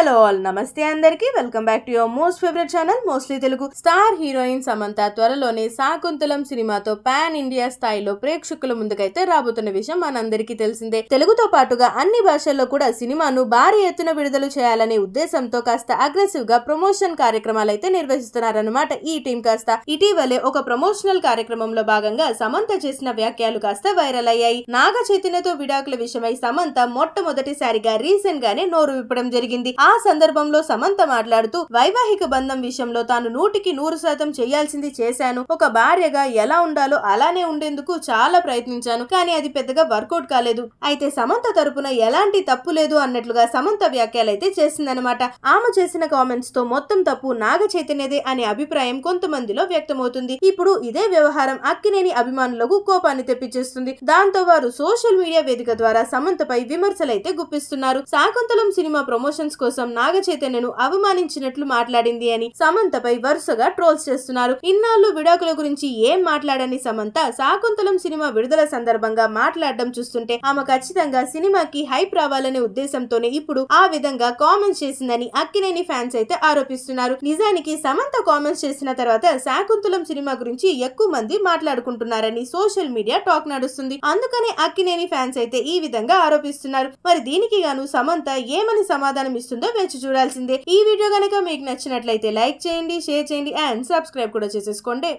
hello all నమస్తే అందరికి welcome back to your most favourite channel mostly Telugu star heroine Samantha త్వరలోనే శాకుంతలం సినిమాతో పాన్ ఇండియా స్థాయిలో ప్రేక్షకుల ముందుకైతే రాబోతున్న విషయం మనందరికీ తెలిసిందే తెలుగుతో పాటుగా అన్ని భాషల్లో కూడా సినిమాను భారీ ఎత్తున విడుదల చేయాలనే ఉద్దేశంతో కాస్త అగ్రెసివ్ గా ప్రమోషన్ కార్యక్రమాలు అయితే నిర్వహిస్తున్నారన్నమాట ఈ టీం కాస్త ఇటీవలే ఒక ప్రమోషనల్ కార్యక్రమంలో భాగంగా సమంత చేసిన వ్యాఖ్యలు కాస్త వైరల్ అయ్యాయి నాగ చైతన్యతో విడాకుల విషయమై సమంత మొట్టమొదటిసారిగా రీసెంట్ గానే నోరు విప్పడం జరిగింది ఆ ఆ సందర్భంలో సమంత మాట్లాడుతూ వైవాహిక బంధం విషయంలో తాను నూటికి నూరు శాతం చేయాల్సింది చేశాను ఒక భార్యగా ఎలా ఉండాలో అలానే ఉండేందుకు చాలా ప్రయత్నించాను కానీ అది పెద్దగా వర్కౌట్ కాలేదు అయితే సమంత తరపున ఎలాంటి తప్పు లేదు అన్నట్లుగా సమంత వ్యాఖ్యలైతే చేసిందనమాట ఆమె చేసిన కామెంట్స్ తో మొత్తం తప్పు నాగ చైతన్యదే అనే అభిప్రాయం కొంతమందిలో వ్యక్తమవుతుంది ఇప్పుడు ఇదే వ్యవహారం అక్కినేని అభిమానులకు కోపాన్ని తెప్పించేస్తుంది దాంతో వారు సోషల్ మీడియా వేదిక ద్వారా సమంతపై విమర్శలైతే గుప్పిస్తున్నారు శాకుంతలం సినిమా ప్రమోషన్స్ కోసం కోసం నాగ చైతన్యను అవమానించినట్లు మాట్లాడింది అని సమంతపై వరుసగా ట్రోల్స్ చేస్తున్నారు ఇన్నాళ్ళు విడాకుల గురించి ఏం మాట్లాడని సమంత శాకుంతలం సినిమా విడుదల సందర్భంగా మాట్లాడడం చూస్తుంటే ఆమె ఖచ్చితంగా సినిమాకి హైప్ రావాలనే ఉద్దేశంతోనే ఇప్పుడు ఆ విధంగా కామెంట్స్ చేసిందని అక్కినేని ఫ్యాన్స్ అయితే ఆరోపిస్తున్నారు నిజానికి సమంత కామెంట్స్ చేసిన తర్వాత శాకుంతలం సినిమా గురించి ఎక్కువ మంది మాట్లాడుకుంటున్నారని సోషల్ మీడియా టాక్ నడుస్తుంది అందుకనే అక్కినేని ఫ్యాన్స్ అయితే ఈ విధంగా ఆరోపిస్తున్నారు మరి దీనికి గాను సమంత ఏమని సమాధానం ఇస్తుందో కూడా వేచి చూడాల్సిందే ఈ వీడియో కనుక మీకు నచ్చినట్లయితే లైక్ చేయండి షేర్ చేయండి అండ్ సబ్స్క్రైబ్ కూడా చేసేసుకోండి